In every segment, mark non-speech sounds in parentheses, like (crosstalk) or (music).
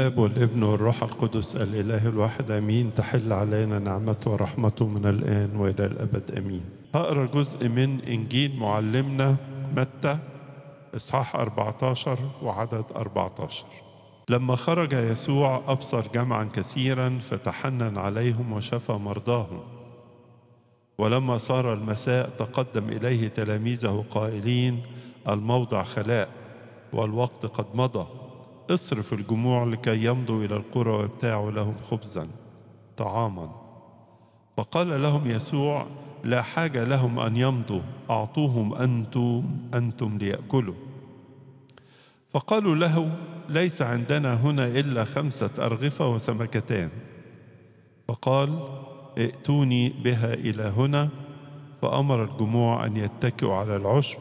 الآب والابن والروح القدس الإله الواحد أمين تحل علينا نعمته ورحمته من الآن وإلى الأبد أمين هقرأ جزء من إنجيل معلمنا متى إصحاح 14 وعدد 14 لما خرج يسوع أبصر جمعا كثيرا فتحنن عليهم وشفى مرضاهم ولما صار المساء تقدم إليه تلاميذه قائلين الموضع خلاء والوقت قد مضى اصرف الجموع لكي يمضوا إلى القرى ويبتاعوا لهم خبزا طعاما فقال لهم يسوع لا حاجة لهم أن يمضوا أعطوهم أنتم أنتم ليأكلوا فقالوا له ليس عندنا هنا إلا خمسة أرغفة وسمكتان فقال ائتوني بها إلى هنا فأمر الجموع أن يتكئوا على العشب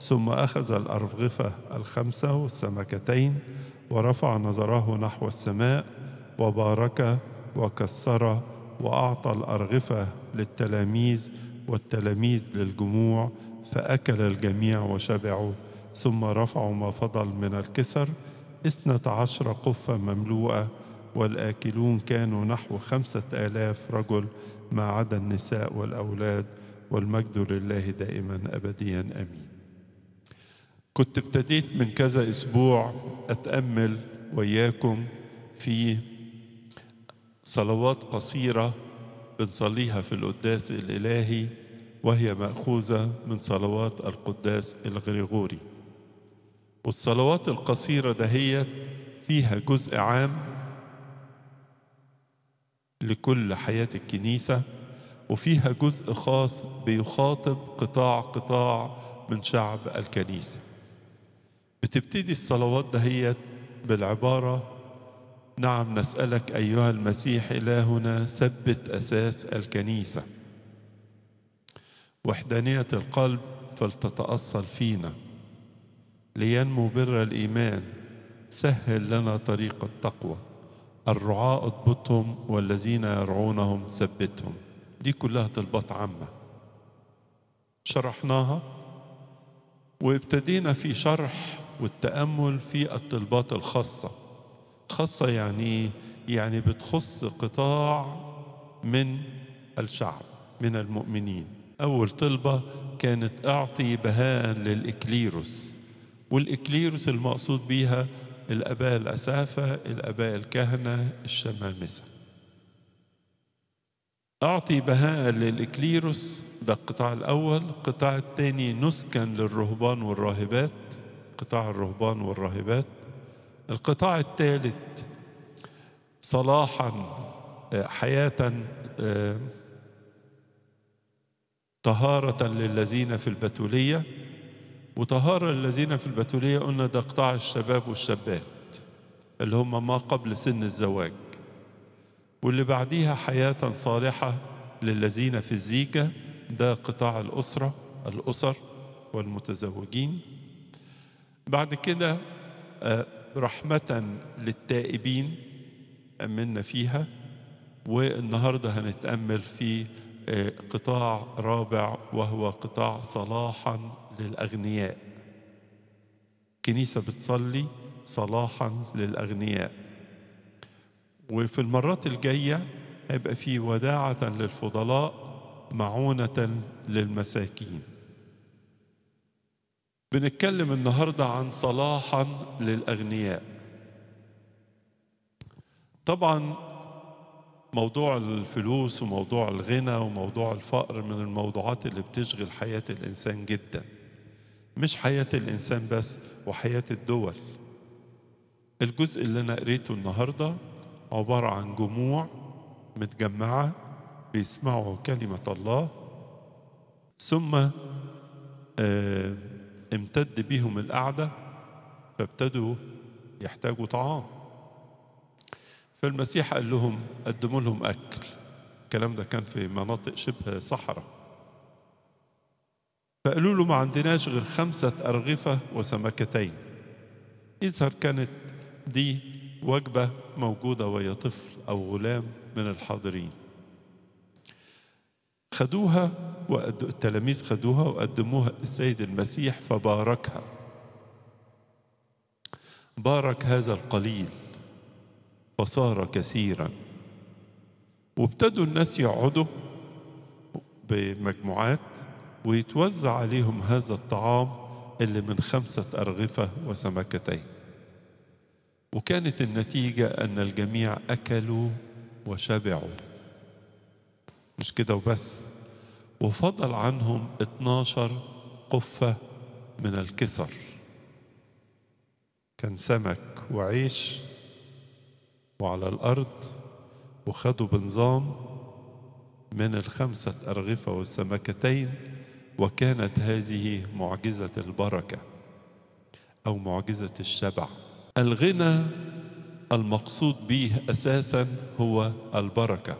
ثم أخذ الأرغفة الخمسة والسمكتين ورفع نظره نحو السماء وبارك وكسر واعطى الارغفه للتلاميذ والتلاميذ للجموع فاكل الجميع وشبعوا ثم رفعوا ما فضل من الكسر اثنة عشر قفة مملوءة والآكلون كانوا نحو خمسة آلاف رجل ما عدا النساء والأولاد والمجد لله دائما أبديا أمين كنت ابتديت من كذا اسبوع اتامل وياكم في صلوات قصيره بنصليها في القداس الالهي وهي ماخوذه من صلوات القداس الغريغوري والصلوات القصيره دهيت فيها جزء عام لكل حياه الكنيسه وفيها جزء خاص بيخاطب قطاع قطاع من شعب الكنيسه بتبتدي الصلوات دهيت بالعبارة نعم نسألك أيها المسيح إلهنا ثبت أساس الكنيسة وحدانية القلب فلتتأصل فينا لينمو بر الإيمان سهل لنا طريق التقوى الرعاء اضبطهم والذين يرعونهم ثبتهم دي كلها طلبات عامة شرحناها وابتدينا في شرح والتأمل في الطلبات الخاصة خاصة يعني يعني بتخص قطاع من الشعب من المؤمنين أول طلبة كانت أعطي بهاء للإكليروس والإكليروس المقصود بيها الآباء الأسافة الآباء الكهنة الشمامسة أعطي بهاء للإكليروس ده القطاع الأول القطاع الثاني نسكا للرهبان والراهبات قطاع الرهبان والراهبات القطاع الثالث صلاحا آه، حياة آه، طهارة للذين في البتولية وطهارة للذين في البتولية قلنا ده قطاع الشباب والشابات اللي هم ما قبل سن الزواج واللي بعديها حياة صالحة للذين في الزيجة ده قطاع الأسرة الأسر والمتزوجين بعد كده آه، رحمة للتائبين أمنا فيها والنهاردة هنتأمل في آه، قطاع رابع وهو قطاع صلاحا للأغنياء كنيسة بتصلي صلاحا للأغنياء وفي المرات الجاية هيبقى في وداعة للفضلاء معونة للمساكين بنتكلم النهاردة عن صلاحا للأغنياء طبعا موضوع الفلوس وموضوع الغنى وموضوع الفقر من الموضوعات اللي بتشغل حياة الإنسان جدا مش حياة الإنسان بس وحياة الدول الجزء اللي أنا قريته النهاردة عبارة عن جموع متجمعة بيسمعوا كلمة الله ثم آه امتد بهم القعدة فابتدوا يحتاجوا طعام فالمسيح قال لهم قدموا لهم أكل الكلام ده كان في مناطق شبه صحراء فقالوا له ما عندناش غير خمسة أرغفة وسمكتين يظهر كانت دي وجبة موجودة وهي طفل أو غلام من الحاضرين خدوها التلاميذ خدوها وقدموها السيد المسيح فباركها بارك هذا القليل فصار كثيرا وابتدوا الناس يقعدوا بمجموعات ويتوزع عليهم هذا الطعام اللي من خمسة أرغفة وسمكتين وكانت النتيجة أن الجميع أكلوا وشبعوا مش كده وبس وفضل عنهم 12 قفة من الكسر كان سمك وعيش وعلى الأرض وخدوا بنظام من الخمسة أرغفة والسمكتين وكانت هذه معجزة البركة أو معجزة الشبع الغنى المقصود به أساسا هو البركة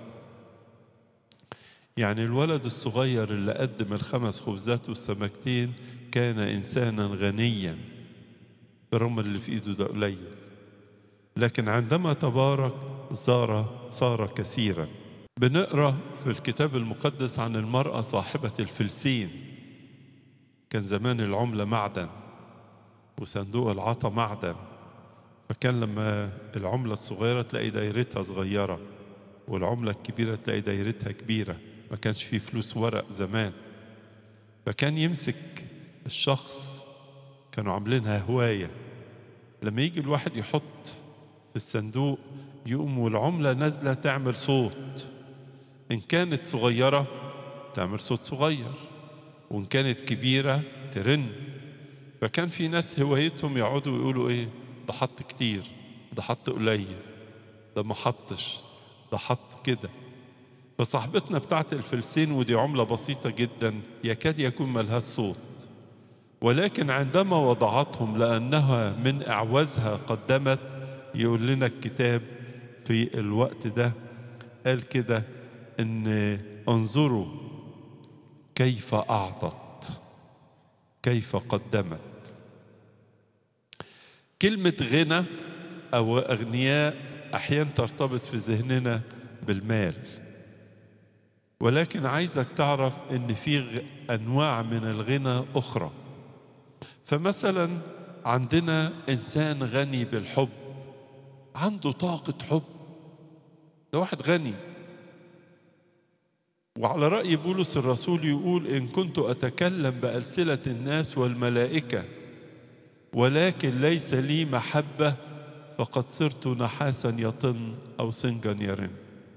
يعني الولد الصغير اللي قدم الخمس خبزات والسمكتين كان إنسانا غنيا بالرغم اللي في إيده ده قليل لكن عندما تبارك صار صار كثيرا بنقرا في الكتاب المقدس عن المرأة صاحبة الفلسين كان زمان العملة معدن وصندوق العطا معدن فكان لما العملة الصغيرة تلاقي دايرتها صغيرة والعملة الكبيرة تلاقي دايرتها كبيرة ما كانش فيه فلوس ورق زمان فكان يمسك الشخص كانوا عاملينها هواية لما يجي الواحد يحط في الصندوق يقوم والعملة نازلة تعمل صوت إن كانت صغيرة تعمل صوت صغير وإن كانت كبيرة ترن فكان في ناس هوايتهم يقعدوا يقولوا إيه ده حط كتير ده حط قليل ده ما حطش ده حط كده فصاحبتنا بتاعت الفلسين ودي عملة بسيطة جدا يكاد يكون مالها صوت ولكن عندما وضعتهم لأنها من أعوازها قدمت يقول لنا الكتاب في الوقت ده قال كده إن انظروا كيف أعطت كيف قدمت كلمة غنى أو أغنياء أحيانا ترتبط في ذهننا بالمال ولكن عايزك تعرف ان في انواع من الغنى اخرى فمثلا عندنا انسان غني بالحب عنده طاقه حب ده واحد غني وعلى راي بولس الرسول يقول ان كنت اتكلم بالسنه الناس والملائكه ولكن ليس لي محبه فقد صرت نحاسا يطن او سنجا يرن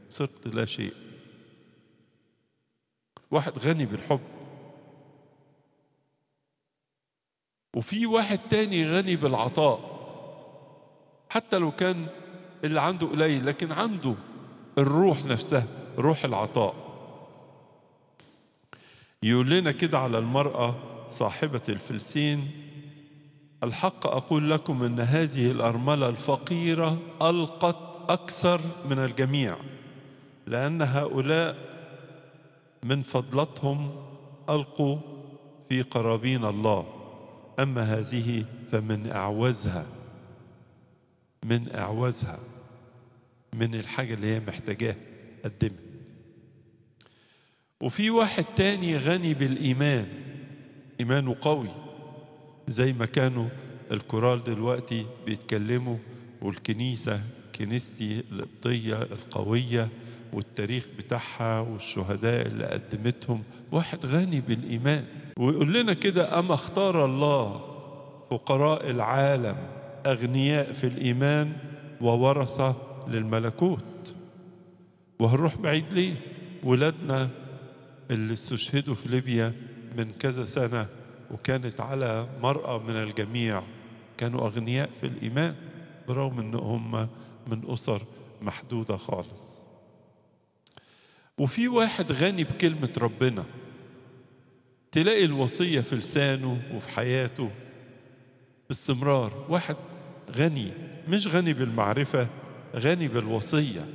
صرت لا شيء واحد غني بالحب وفي واحد تاني غني بالعطاء حتى لو كان اللي عنده قليل لكن عنده الروح نفسها روح العطاء يقول لنا كده على المرأة صاحبة الفلسين الحق أقول لكم أن هذه الأرملة الفقيرة ألقت أكثر من الجميع لأن هؤلاء من فضلتهم ألقوا في قرابين الله أما هذه فمن أعوزها من أعوزها من الحاجة اللي هي محتاجاها قدمت وفي واحد تاني غني بالإيمان إيمانه قوي زي ما كانوا الكورال دلوقتي بيتكلموا والكنيسة كنيستي القبطية القوية والتاريخ بتاعها والشهداء اللي قدمتهم واحد غني بالإيمان ويقول لنا كده أما اختار الله فقراء العالم أغنياء في الإيمان وورثة للملكوت وهنروح بعيد ليه ولادنا اللي استشهدوا في ليبيا من كذا سنة وكانت على مرأة من الجميع كانوا أغنياء في الإيمان برغم أن هم من أسر محدودة خالص وفي واحد غني بكلمة ربنا تلاقي الوصية في لسانه وفي حياته باستمرار واحد غني مش غني بالمعرفة غني بالوصية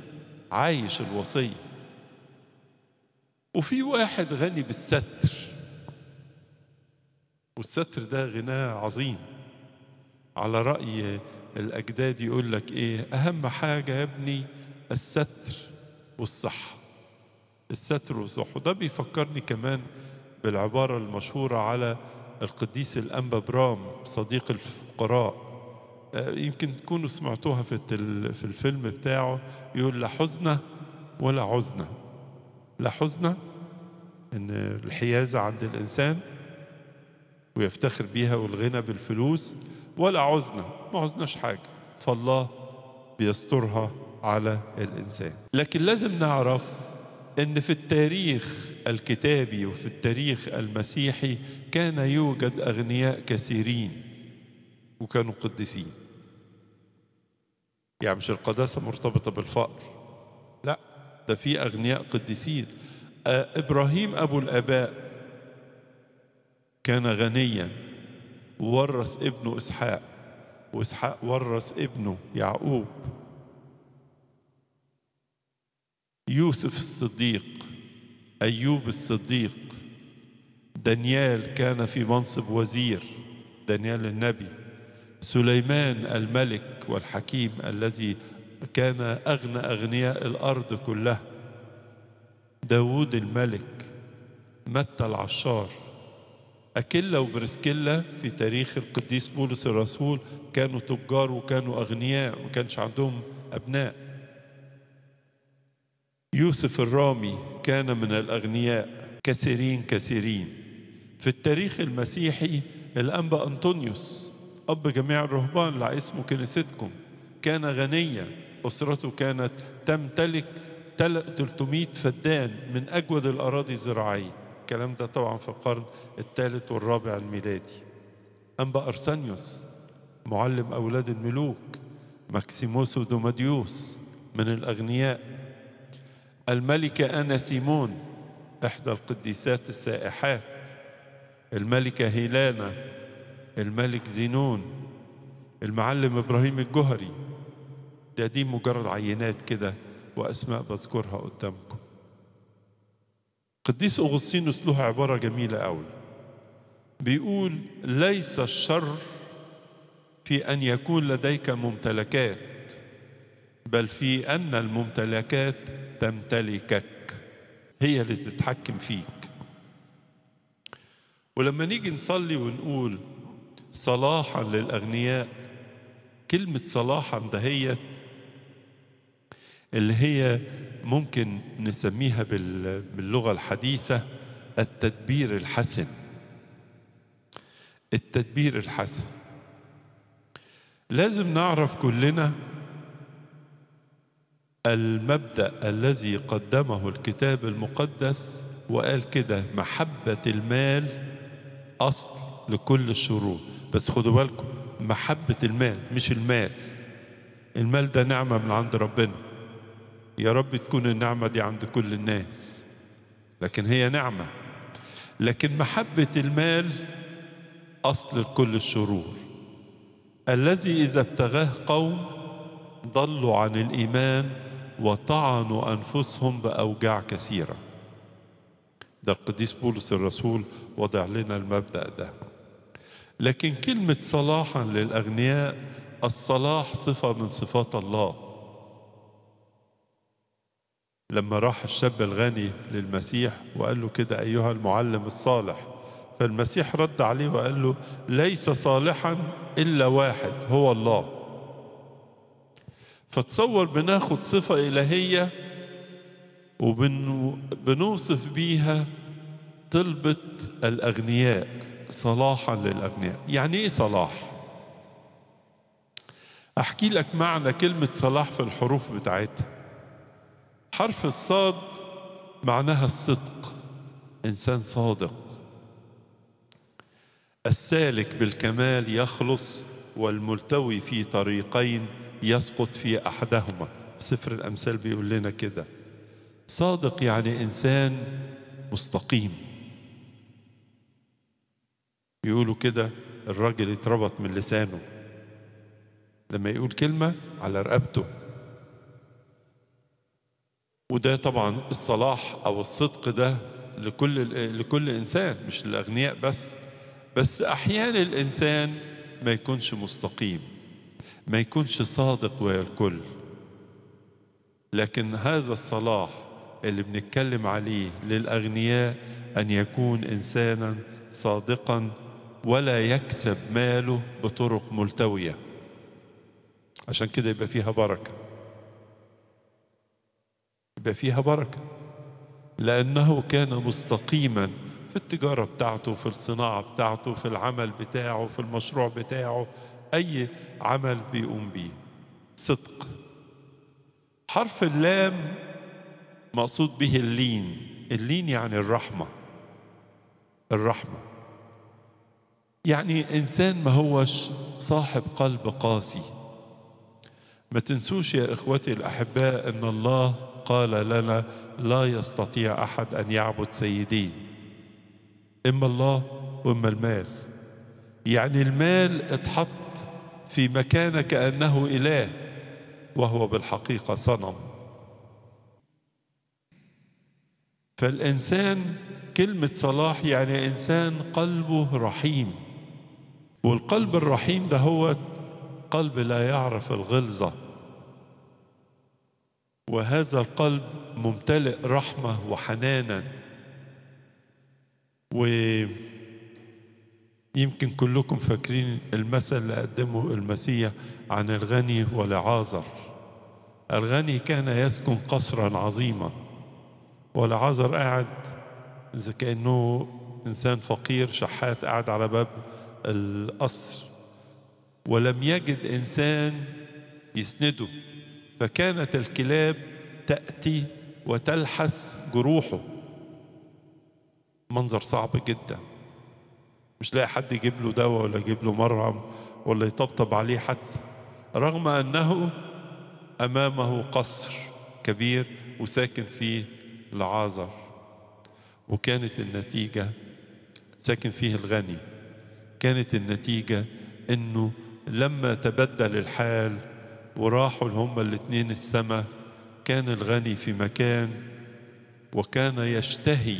عايش الوصية وفي واحد غني بالستر والستر ده غناء عظيم على رأي الأجداد يقول لك إيه أهم حاجة يا ابني الستر والصحة الستر وصحه ده بيفكرني كمان بالعبارة المشهورة على القديس الأنبا برام صديق الفقراء آه، يمكن تكونوا سمعتوها في في الفيلم بتاعه يقول لا حزنة ولا عزنة لا حزنة إن الحيازة عند الإنسان ويفتخر بيها والغنى بالفلوس ولا عزنة ما عزناش حاجة فالله بيسترها على الإنسان لكن لازم نعرف ان في التاريخ الكتابي وفي التاريخ المسيحي كان يوجد اغنياء كثيرين وكانوا قديسين يعني مش القداسه مرتبطه بالفقر لا ده في اغنياء قديسين ابراهيم ابو الاباء كان غنيا ورث ابنه اسحاق واسحاق ورث ابنه يعقوب يوسف الصديق أيوب الصديق دانيال كان في منصب وزير دانيال النبي سليمان الملك والحكيم الذي كان أغنى أغنياء الأرض كلها داود الملك متى العشار أكيلا وبرسكيلا في تاريخ القديس بولس الرسول كانوا تجار وكانوا أغنياء وما كانش عندهم أبناء يوسف الرامي كان من الأغنياء كثيرين كثيرين في التاريخ المسيحي الأنبا أنطونيوس أب جميع الرهبان اللي اسمه كنيستكم كان غنيا أسرته كانت تمتلك 300 فدان من أجود الأراضي الزراعية الكلام ده طبعا في القرن الثالث والرابع الميلادي أنبا أرسانيوس معلم أولاد الملوك ماكسيموس ودوماديوس من الأغنياء الملكة أنا سيمون إحدى القديسات السائحات الملكة هيلانا الملك زينون المعلم إبراهيم الجهري ده دي مجرد عينات كده وأسماء بذكرها قدامكم قديس أغسطينوس له عبارة جميلة قوي بيقول ليس الشر في أن يكون لديك ممتلكات بل في أن الممتلكات تمتلكك هي اللي تتحكم فيك ولما نيجي نصلي ونقول صلاحا للأغنياء كلمة صلاحا دهيت اللي هي ممكن نسميها باللغة الحديثة التدبير الحسن التدبير الحسن لازم نعرف كلنا المبدأ الذي قدمه الكتاب المقدس وقال كده محبة المال أصل لكل الشرور بس خدوا بالكم محبة المال مش المال المال ده نعمة من عند ربنا يا رب تكون النعمة دي عند كل الناس لكن هي نعمة لكن محبة المال أصل لكل الشرور الذي إذا ابتغاه قوم ضلوا عن الإيمان وطعنوا أنفسهم بأوجاع كثيرة ده القديس بولس الرسول وضع لنا المبدأ ده لكن كلمة صلاحا للأغنياء الصلاح صفة من صفات الله لما راح الشاب الغني للمسيح وقال له كده أيها المعلم الصالح فالمسيح رد عليه وقال له ليس صالحا إلا واحد هو الله فتصور بناخد صفة إلهية وبنوصف بيها طلبة الأغنياء صلاحا للأغنياء يعني إيه صلاح؟ أحكي لك معنى كلمة صلاح في الحروف بتاعتها حرف الصاد معناها الصدق إنسان صادق السالك بالكمال يخلص والملتوي في طريقين يسقط في أحدهما سفر الأمثال بيقول لنا كده صادق يعني إنسان مستقيم بيقولوا كده الراجل يتربط من لسانه لما يقول كلمة على رقبته وده طبعا الصلاح أو الصدق ده لكل لكل إنسان مش للأغنياء بس بس أحيانا الإنسان ما يكونش مستقيم ما يكونش صادق ويا الكل لكن هذا الصلاح اللي بنتكلم عليه للأغنياء أن يكون إنسانا صادقا ولا يكسب ماله بطرق ملتوية عشان كده يبقى فيها بركة يبقى فيها بركة لأنه كان مستقيما في التجارة بتاعته في الصناعة بتاعته في العمل بتاعه في المشروع بتاعه أي عمل بيقوم بيه صدق حرف اللام مقصود به اللين اللين يعني الرحمة الرحمة يعني إنسان ما هوش صاحب قلب قاسي ما تنسوش يا إخوتي الأحباء أن الله قال لنا لا يستطيع أحد أن يعبد سيدين إما الله وإما المال يعني المال اتحط في مكان كأنه إله وهو بالحقيقة صنم فالإنسان كلمة صلاح يعني إنسان قلبه رحيم والقلب الرحيم ده هو قلب لا يعرف الغلظة وهذا القلب ممتلئ رحمة وحنانا و يمكن كلكم فاكرين المثل اللي قدمه المسيح عن الغني والعازر الغني كان يسكن قصرا عظيما والعازر قاعد إذا كأنه إنسان فقير شحات قاعد على باب القصر ولم يجد إنسان يسنده فكانت الكلاب تأتي وتلحس جروحه منظر صعب جداً مش لاقي حد يجيب له دواء ولا يجيب له مرهم ولا يطبطب عليه حتى رغم أنه أمامه قصر كبير وساكن فيه العازر وكانت النتيجة ساكن فيه الغني كانت النتيجة أنه لما تبدل الحال وراحوا هما الاثنين السماء كان الغني في مكان وكان يشتهي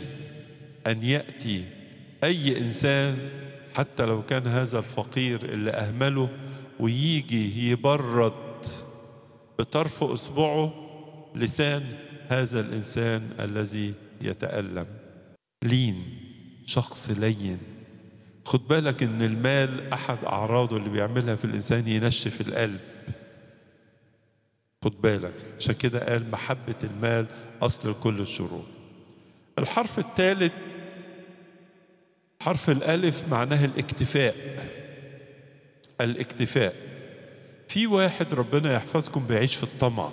أن يأتي أي إنسان حتى لو كان هذا الفقير اللي أهمله ويجي يبرد بطرف أصبعه لسان هذا الإنسان الذي يتألم لين شخص لين خد بالك إن المال أحد أعراضه اللي بيعملها في الإنسان ينشف القلب خد بالك عشان كده قال محبة المال أصل كل الشرور الحرف الثالث حرف الألف معناه الاكتفاء الاكتفاء في واحد ربنا يحفظكم بيعيش في الطمع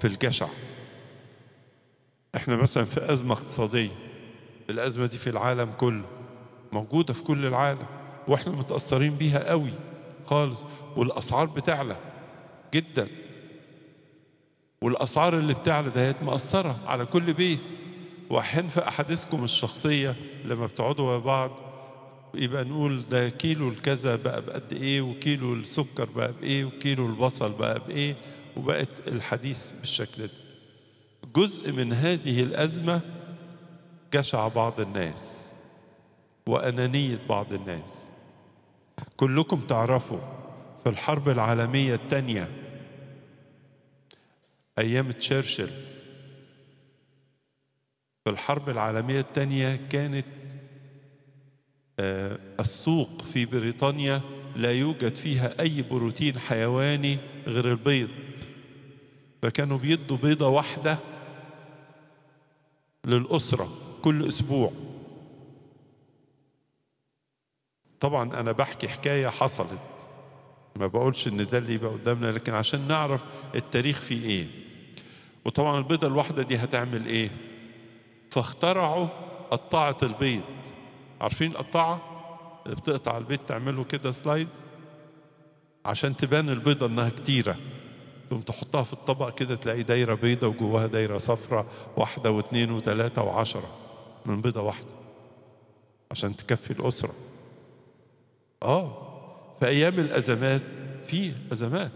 في الجشع احنا مثلا في أزمة اقتصادية الأزمة دي في العالم كله موجودة في كل العالم واحنا متأثرين بيها قوي خالص والأسعار بتعلى جدا والأسعار اللي بتعلى دهيت مأثرة على كل بيت وحين في أحاديثكم الشخصية لما بتقعدوا مع بعض يبقى نقول ده كيلو الكذا بقى بقد ايه وكيلو السكر بقى بايه وكيلو البصل بقى بايه وبقت الحديث بالشكل ده جزء من هذه الازمه جشع بعض الناس وانانيه بعض الناس كلكم تعرفوا في الحرب العالميه الثانيه ايام تشرشل في الحرب العالميه الثانيه كانت آه، السوق في بريطانيا لا يوجد فيها أي بروتين حيواني غير البيض فكانوا بيدوا بيضة واحدة للأسرة كل أسبوع طبعا أنا بحكي حكاية حصلت ما بقولش إن ده اللي يبقى قدامنا لكن عشان نعرف التاريخ فيه إيه وطبعا البيضة الواحدة دي هتعمل إيه فاخترعوا قطاعة البيض عارفين القطاعة اللي بتقطع البيض تعمله كده سلايز عشان تبان البيضة إنها كتيرة تقوم تحطها في الطبق كده تلاقي دايرة بيضة وجواها دايرة صفرة واحدة واثنين وثلاثة وعشرة من بيضة واحدة عشان تكفي الأسرة آه في أيام الأزمات في أزمات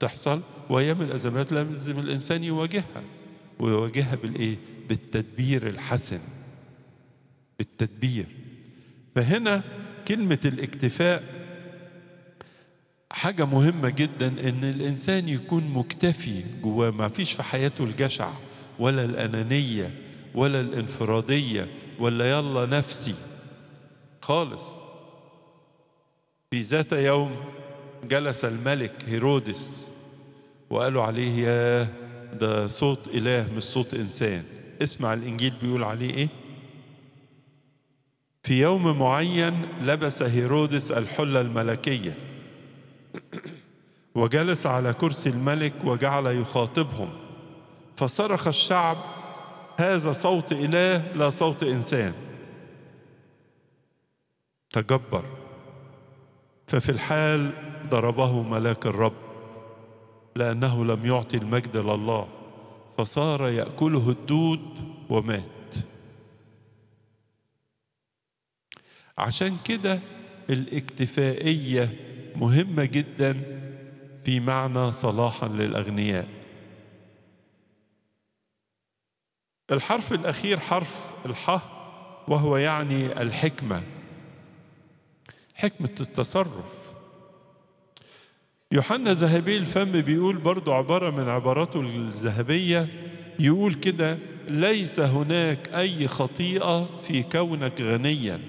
تحصل وأيام الأزمات لازم الإنسان يواجهها ويواجهها بالإيه؟ بالتدبير الحسن بالتدبير فهنا كلمة الاكتفاء حاجة مهمة جدا إن الإنسان يكون مكتفي جواه ما فيش في حياته الجشع ولا الأنانية ولا الانفرادية ولا يلا نفسي خالص في ذات يوم جلس الملك هيرودس وقالوا عليه يا ده صوت إله مش صوت إنسان اسمع الإنجيل بيقول عليه إيه في يوم معين لبس هيرودس الحلة الملكية وجلس على كرسي الملك وجعل يخاطبهم فصرخ الشعب هذا صوت إله لا صوت إنسان تجبر ففي الحال ضربه ملاك الرب لأنه لم يعطي المجد لله فصار يأكله الدود ومات عشان كده الاكتفائية مهمة جدا في معنى صلاحا للأغنياء الحرف الأخير حرف الح وهو يعني الحكمة حكمة التصرف يوحنا ذهبي الفم بيقول برضو عبارة من عباراته الذهبية يقول كده ليس هناك أي خطيئة في كونك غنياً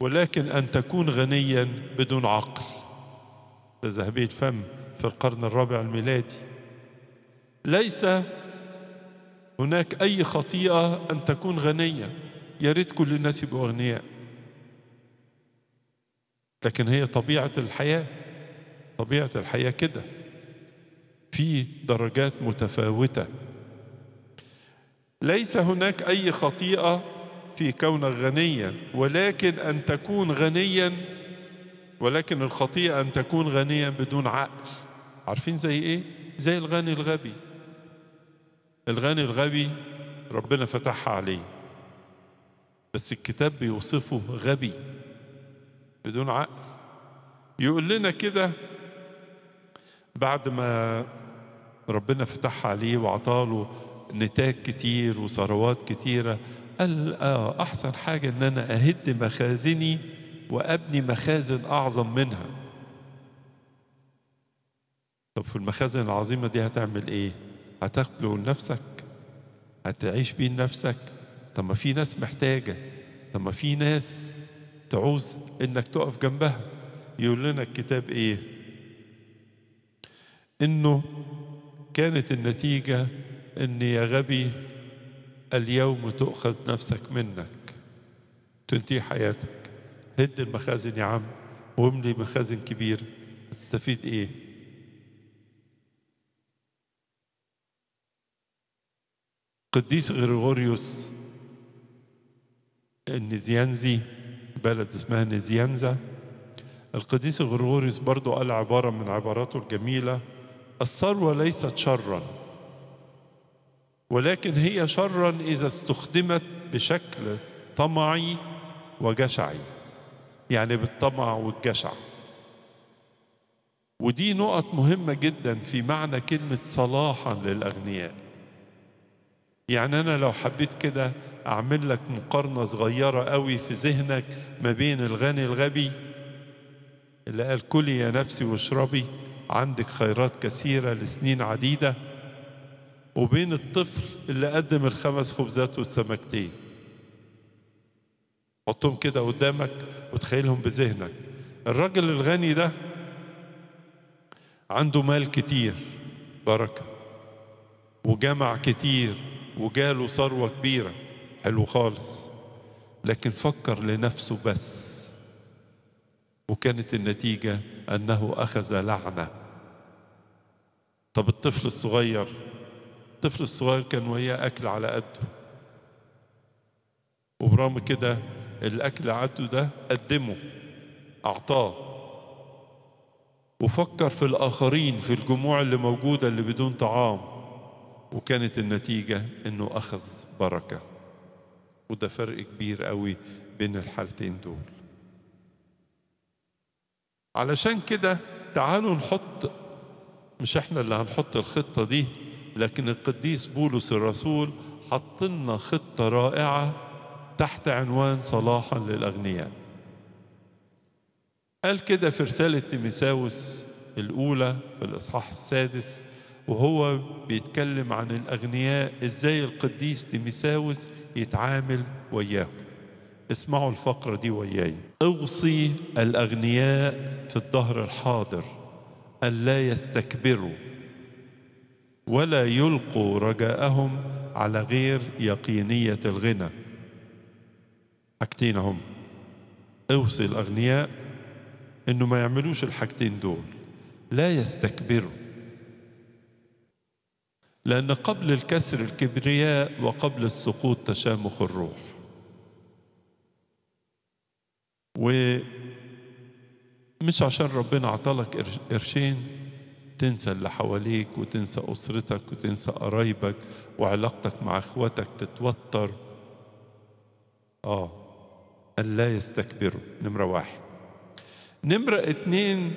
ولكن أن تكون غنيا بدون عقل ده ذهبية فم في القرن الرابع الميلادي ليس هناك أي خطيئة أن تكون غنية يا ريت كل الناس يبقوا أغنياء لكن هي طبيعة الحياة طبيعة الحياة كده في درجات متفاوتة ليس هناك أي خطيئة في كونك غنيا ولكن أن تكون غنيا ولكن الخطيئة أن تكون غنيا بدون عقل عارفين زي إيه؟ زي الغني الغبي الغني الغبي ربنا فتحها عليه بس الكتاب بيوصفه غبي بدون عقل يقول لنا كده بعد ما ربنا فتحها عليه وعطاله نتاج كتير وثروات كتيره قال آه أحسن حاجة إن أنا أهد مخازني وأبني مخازن أعظم منها طب في المخازن العظيمة دي هتعمل إيه؟ هتاكله لنفسك هتعيش بيه لنفسك طب ما في ناس محتاجة طب ما في ناس تعوز إنك تقف جنبها يقول لنا الكتاب إيه؟ إنه كانت النتيجة إن يا غبي اليوم تؤخذ نفسك منك تنتهي حياتك هد المخازن يا عم واملي مخازن كبير هتستفيد ايه قديس غريغوريوس النزيانزي بلد اسمها نزيانزا القديس غريغوريوس برضو قال عبارة من عباراته الجميلة الثروة ليست شرًا ولكن هي شرا إذا استخدمت بشكل طمعي وجشعي يعني بالطمع والجشع ودي نقط مهمة جدا في معنى كلمة صلاحا للأغنياء يعني أنا لو حبيت كده أعمل لك مقارنة صغيرة قوي في ذهنك ما بين الغني الغبي اللي قال كلي يا نفسي واشربي عندك خيرات كثيرة لسنين عديدة وبين الطفل اللي قدم الخمس خبزات والسمكتين حطهم كده قدامك وتخيلهم بذهنك الراجل الغني ده عنده مال كتير بركة وجمع كتير وجاله ثروة كبيرة حلو خالص لكن فكر لنفسه بس وكانت النتيجة أنه أخذ لعنة طب الطفل الصغير الطفل الصغير كان وهي أكل على قده وبرغم كده الأكل عدو ده قدمه أعطاه وفكر في الآخرين في الجموع اللي موجودة اللي بدون طعام وكانت النتيجة إنه أخذ بركة وده فرق كبير قوي بين الحالتين دول علشان كده تعالوا نحط مش احنا اللي هنحط الخطة دي لكن القديس بولس الرسول حط لنا خطة رائعة تحت عنوان صلاحا للأغنياء قال كده في رسالة تيميساوس الأولى في الإصحاح السادس وهو بيتكلم عن الأغنياء إزاي القديس تيميساوس يتعامل وياهم اسمعوا الفقرة دي وياي اوصي الأغنياء في الظهر الحاضر ألا يستكبروا ولا يلقوا رجاءهم على غير يقينية الغنى حاجتين هم اوصي الأغنياء إنه ما يعملوش الحاجتين دول لا يستكبروا لأن قبل الكسر الكبرياء وقبل السقوط تشامخ الروح ومش عشان ربنا عطلك قرشين تنسى اللي حواليك وتنسى أسرتك وتنسى قرايبك وعلاقتك مع إخواتك تتوتر آه ألا يستكبروا نمرة واحد نمرة اتنين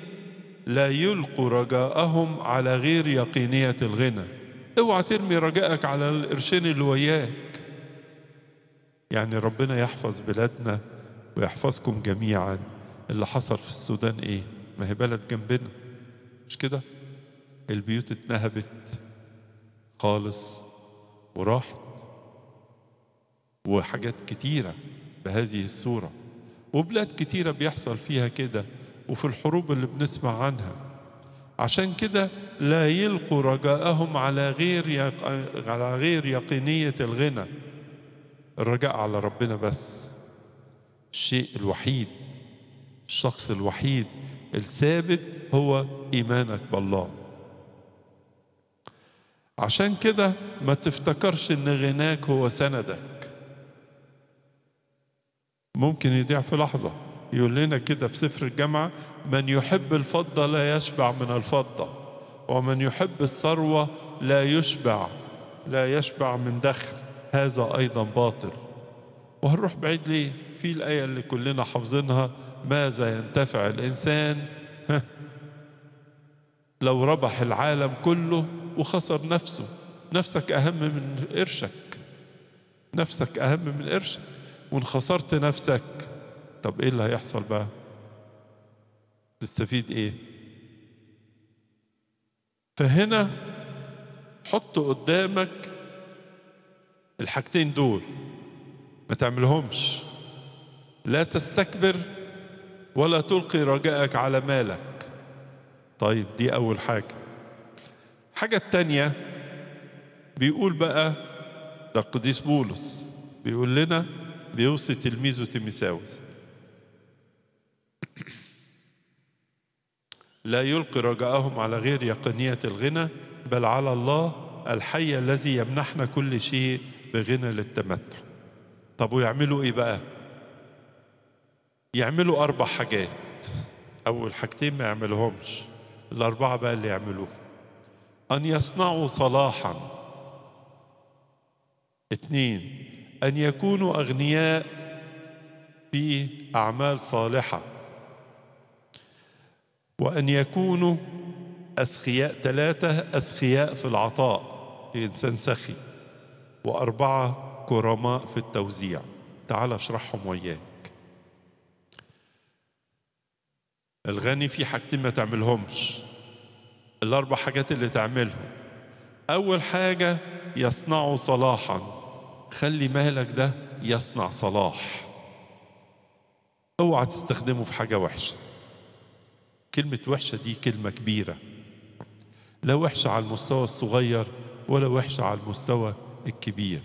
لا يلقوا رجاءهم على غير يقينية الغنى اوعى ترمي رجائك على القرشين اللي وياك يعني ربنا يحفظ بلادنا ويحفظكم جميعا اللي حصل في السودان ايه ما هي بلد جنبنا مش كده البيوت اتنهبت خالص وراحت وحاجات كتيرة بهذه الصورة وبلاد كتيرة بيحصل فيها كده وفي الحروب اللي بنسمع عنها عشان كده لا يلقوا رجاءهم على غير يق... على غير يقينية الغنى الرجاء على ربنا بس الشيء الوحيد الشخص الوحيد الثابت هو إيمانك بالله عشان كده ما تفتكرش ان غناك هو سندك ممكن يضيع في لحظه يقول لنا كده في سفر الجامعه من يحب الفضه لا يشبع من الفضه ومن يحب الثروه لا يشبع لا يشبع من دخل هذا ايضا باطل وهنروح بعيد ليه في الايه اللي كلنا حافظينها ماذا ينتفع الانسان (laughs) لو ربح العالم كله وخسر نفسه نفسك أهم من قرشك نفسك أهم من قرشك وإن خسرت نفسك طب إيه اللي هيحصل بقى تستفيد إيه فهنا حط قدامك الحاجتين دول ما تعملهمش لا تستكبر ولا تلقي رجائك على مالك طيب دي أول حاجة الحاجة التانية بيقول بقى ده القديس بولس بيقول لنا بيوصي تلميذه تيميساوس (clears throat) لا يلقي رجاءهم على غير يقينية الغنى بل على الله الحي الذي يمنحنا كل شيء بغنى للتمتع طب ويعملوا ايه بقى يعملوا اربع حاجات اول حاجتين ما يعملهمش الاربعه بقى اللي يعملوهم أن يصنعوا صلاحا اثنين أن يكونوا أغنياء في أعمال صالحة وأن يكونوا أسخياء ثلاثة أسخياء في العطاء إنسان سخي وأربعة كرماء في التوزيع تعال اشرحهم وياك الغني في حاجتين ما تعملهمش الأربع حاجات اللي تعملهم أول حاجة يصنعوا صلاحا خلي مالك ده يصنع صلاح اوعى تستخدمه في حاجة وحشة كلمة وحشة دي كلمة كبيرة لا وحشة على المستوى الصغير ولا وحشة على المستوى الكبير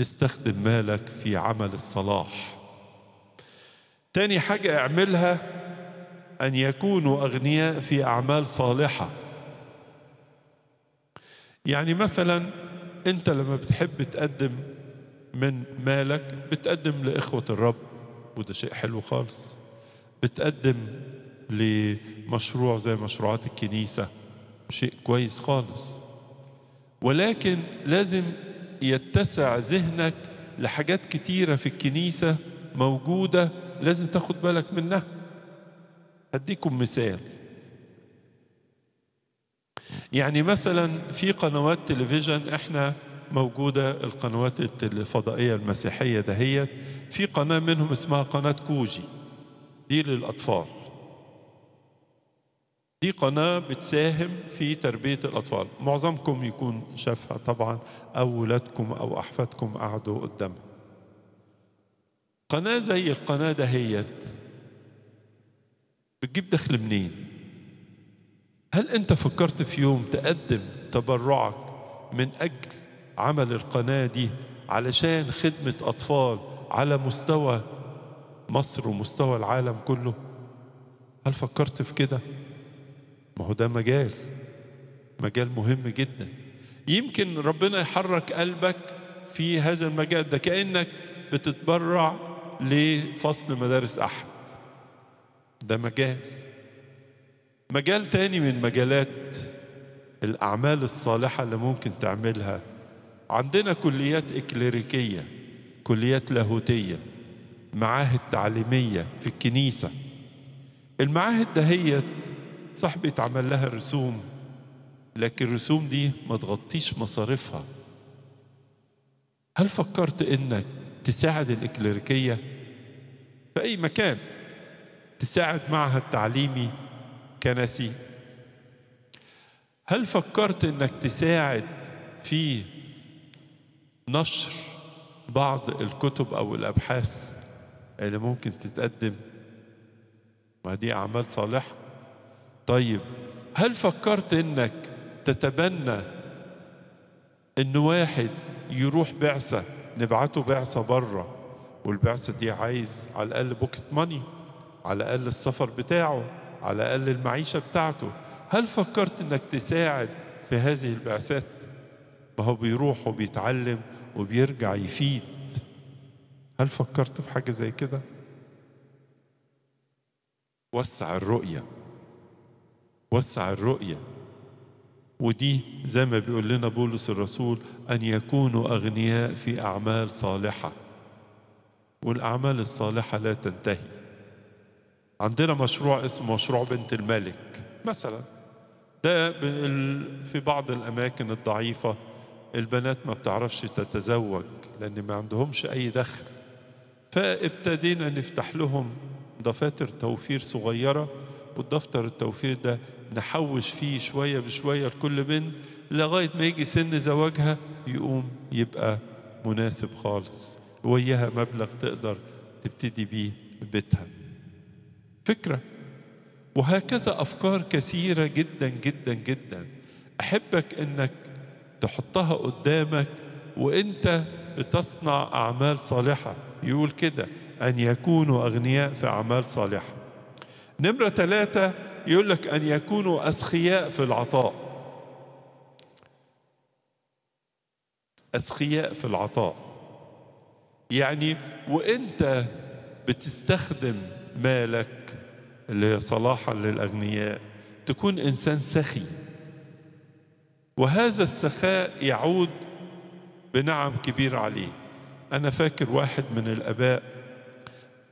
استخدم مالك في عمل الصلاح تاني حاجة اعملها أن يكونوا أغنياء في أعمال صالحة يعني مثلا أنت لما بتحب تقدم من مالك بتقدم لإخوة الرب وده شيء حلو خالص بتقدم لمشروع زي مشروعات الكنيسة شيء كويس خالص ولكن لازم يتسع ذهنك لحاجات كتيرة في الكنيسة موجودة لازم تاخد بالك منها هديكم مثال يعني مثلا في قنوات تلفزيون احنا موجودة القنوات الفضائية المسيحية دهيت في قناة منهم اسمها قناة كوجي دي للأطفال دي قناة بتساهم في تربية الأطفال معظمكم يكون شافها طبعا أو ولادكم أو أحفادكم قعدوا قدامها قناة زي القناة دهيت بتجيب دخل منين هل انت فكرت في يوم تقدم تبرعك من اجل عمل القناه دي علشان خدمه اطفال على مستوى مصر ومستوى العالم كله هل فكرت في كده ما هو ده مجال مجال مهم جدا يمكن ربنا يحرك قلبك في هذا المجال ده كانك بتتبرع لفصل مدارس احد ده مجال مجال تاني من مجالات الأعمال الصالحة اللي ممكن تعملها عندنا كليات إكليريكية كليات لاهوتية معاهد تعليمية في الكنيسة المعاهد دهيت صاحبي اتعمل لها رسوم لكن الرسوم دي ما تغطيش مصاريفها هل فكرت انك تساعد الإكليريكية في أي مكان تساعد معهد تعليمي كنسي هل فكرت انك تساعد في نشر بعض الكتب او الابحاث اللي ممكن تتقدم ما دي اعمال صالحه طيب هل فكرت انك تتبنى ان واحد يروح بعثه نبعته بعثه بره والبعثه دي عايز على الاقل بوكت ماني على الأقل السفر بتاعه على الأقل المعيشة بتاعته هل فكرت إنك تساعد في هذه البعثات ما هو بيروح وبيتعلم وبيرجع يفيد هل فكرت في حاجة زي كده وسع الرؤية وسع الرؤية ودي زي ما بيقول لنا بولس الرسول أن يكونوا أغنياء في أعمال صالحة والأعمال الصالحة لا تنتهي عندنا مشروع اسمه مشروع بنت الملك مثلا ده في بعض الأماكن الضعيفة البنات ما بتعرفش تتزوج لأن ما عندهمش أي دخل فابتدينا نفتح لهم دفاتر توفير صغيرة والدفتر التوفير ده نحوش فيه شوية بشوية لكل بنت لغاية ما يجي سن زواجها يقوم يبقى مناسب خالص وياها مبلغ تقدر تبتدي بيه بيتها فكرة وهكذا أفكار كثيرة جدا جدا جدا أحبك إنك تحطها قدامك وإنت بتصنع أعمال صالحة يقول كده أن يكونوا أغنياء في أعمال صالحة نمرة ثلاثة يقول لك أن يكونوا أسخياء في العطاء أسخياء في العطاء يعني وإنت بتستخدم مالك اللي هي صلاحا للأغنياء تكون إنسان سخي وهذا السخاء يعود بنعم كبير عليه أنا فاكر واحد من الأباء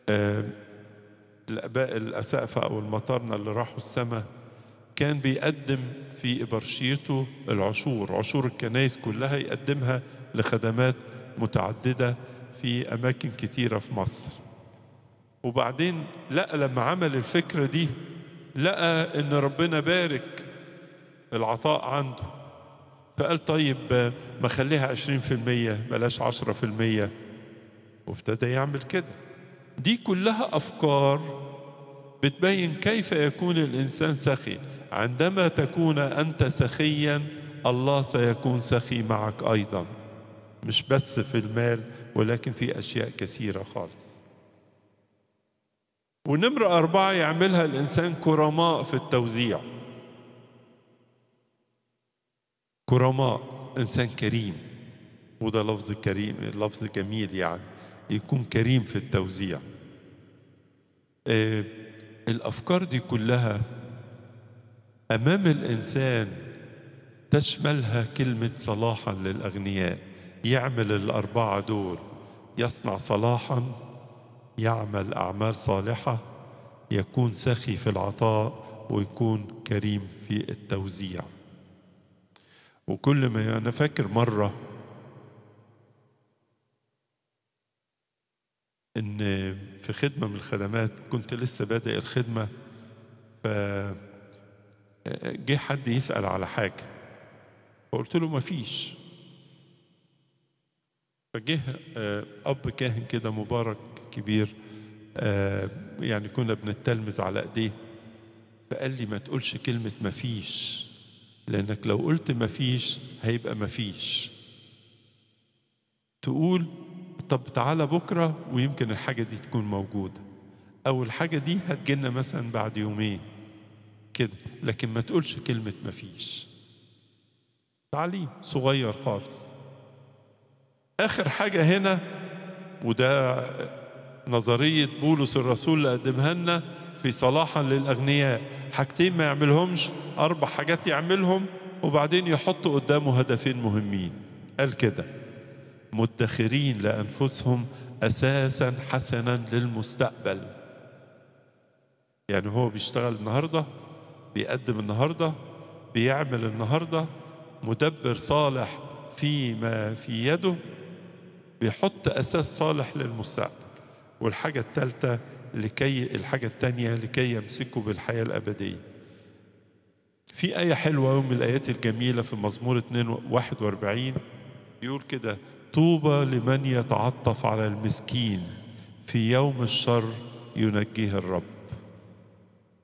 آه الآباء الأسقفة أو المطارنة اللي راحوا السماء كان بيقدم في إبرشيته العشور عشور الكنايس كلها يقدمها لخدمات متعددة في أماكن كثيره في مصر وبعدين لقى لما عمل الفكرة دي لقى إن ربنا بارك العطاء عنده فقال طيب ما خليها 20% بلاش 10% وابتدى يعمل كده دي كلها أفكار بتبين كيف يكون الإنسان سخي عندما تكون أنت سخيا الله سيكون سخي معك أيضا مش بس في المال ولكن في أشياء كثيرة خالص ونمرة أربعة يعملها الإنسان كرماء في التوزيع كرماء إنسان كريم وده لفظ كريم لفظ جميل يعني يكون كريم في التوزيع آه الأفكار دي كلها أمام الإنسان تشملها كلمة صلاحا للأغنياء يعمل الأربعة دول يصنع صلاحا يعمل أعمال صالحة يكون سخي في العطاء ويكون كريم في التوزيع وكل ما أنا فاكر مرة إن في خدمة من الخدمات كنت لسه بادئ الخدمة ف جه حد يسأل على حاجة فقلت له مفيش فجه آه، أب كاهن كده مبارك كبير آه، يعني كنا بنتلمذ على ايديه فقال لي ما تقولش كلمة ما فيش لأنك لو قلت ما فيش هيبقى ما فيش تقول طب تعالى بكرة ويمكن الحاجة دي تكون موجودة أو الحاجة دي هتجينا مثلا بعد يومين كده لكن ما تقولش كلمة ما فيش تعليم صغير خالص آخر حاجة هنا وده نظرية بولس الرسول اللي قدمها لنا في صلاحا للأغنياء حاجتين ما يعملهمش أربع حاجات يعملهم وبعدين يحط قدامه هدفين مهمين قال كده مدخرين لأنفسهم أساسا حسنا للمستقبل يعني هو بيشتغل النهاردة بيقدم النهاردة بيعمل النهاردة مدبر صالح فيما في يده بيحط أساس صالح للمستقبل والحاجة الثالثة لكي الحاجة الثانية لكي يمسكوا بالحياة الأبدية في آية حلوة من الآيات الجميلة في مزمور 42 بيقول كده طوبى لمن يتعطف على المسكين في يوم الشر ينجيه الرب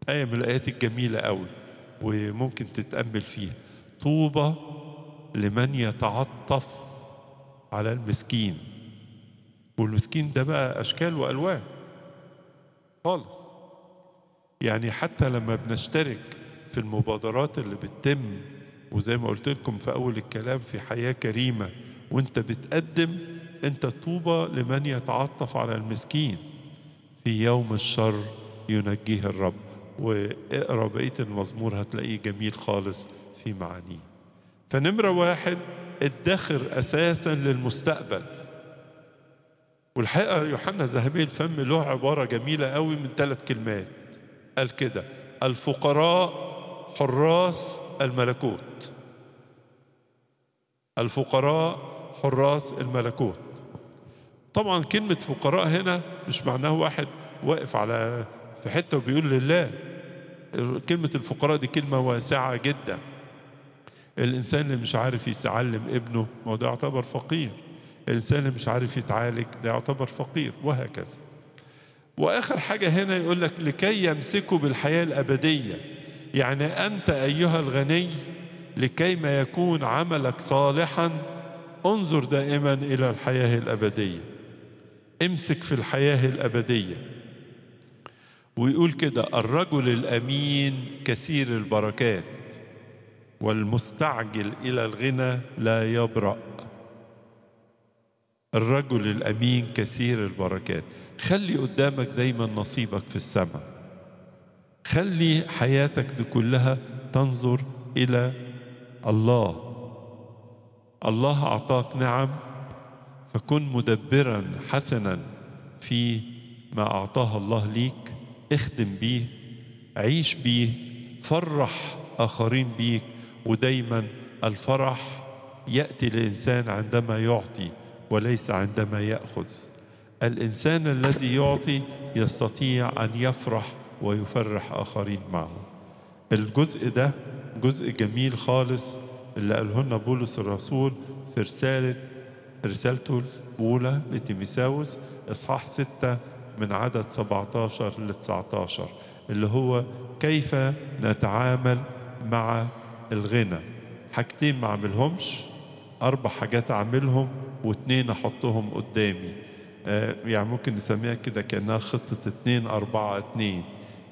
آية من الآيات الجميلة قوي وممكن تتأمل فيها طوبى لمن يتعطف على المسكين والمسكين ده بقى أشكال وألوان خالص يعني حتى لما بنشترك في المبادرات اللي بتتم وزي ما قلت لكم في أول الكلام في حياة كريمة وانت بتقدم انت طوبى لمن يتعطف على المسكين في يوم الشر ينجيه الرب واقرا بقيه المزمور هتلاقيه جميل خالص في معانيه فنمره واحد ادخر اساسا للمستقبل والحقيقة يوحنا ذهبي الفم له عبارة جميلة قوي من ثلاث كلمات قال كده الفقراء حراس الملكوت الفقراء حراس الملكوت طبعا كلمة فقراء هنا مش معناه واحد واقف على في حتة وبيقول لله كلمة الفقراء دي كلمة واسعة جدا الإنسان اللي مش عارف يسعلم ابنه ما ده يعتبر فقير الإنسان اللي مش عارف يتعالج ده يعتبر فقير وهكذا وآخر حاجة هنا يقول لك لكي يمسكوا بالحياة الأبدية يعني أنت أيها الغني لكي ما يكون عملك صالحا انظر دائما إلى الحياة الأبدية امسك في الحياة الأبدية ويقول كده الرجل الأمين كثير البركات والمستعجل إلى الغنى لا يبرأ الرجل الأمين كثير البركات خلي قدامك دايما نصيبك في السماء خلي حياتك دي كلها تنظر إلى الله الله أعطاك نعم فكن مدبرا حسنا في ما أعطاه الله ليك اخدم بيه عيش بيه فرح آخرين بيك ودايما الفرح يأتي الإنسان عندما يعطي وليس عندما ياخذ الانسان الذي يعطي يستطيع ان يفرح ويفرح اخرين معه الجزء ده جزء جميل خالص اللي قاله لنا بولس الرسول في رساله رسالته الاولى لتيميساوس اصحاح 6 من عدد 17 ل 19 اللي هو كيف نتعامل مع الغنى حاجتين ما اعملهمش اربع حاجات اعملهم واثنين احطهم قدامي آه، يعني ممكن نسميها كده كانها خطه اثنين اربعه اثنين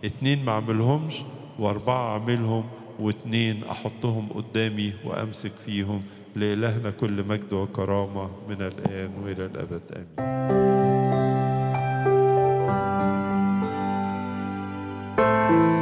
اثنين ما اعملهمش واربعه اعملهم واثنين احطهم قدامي وامسك فيهم لالهنا كل مجد وكرامه من الان والى الابد امين thank you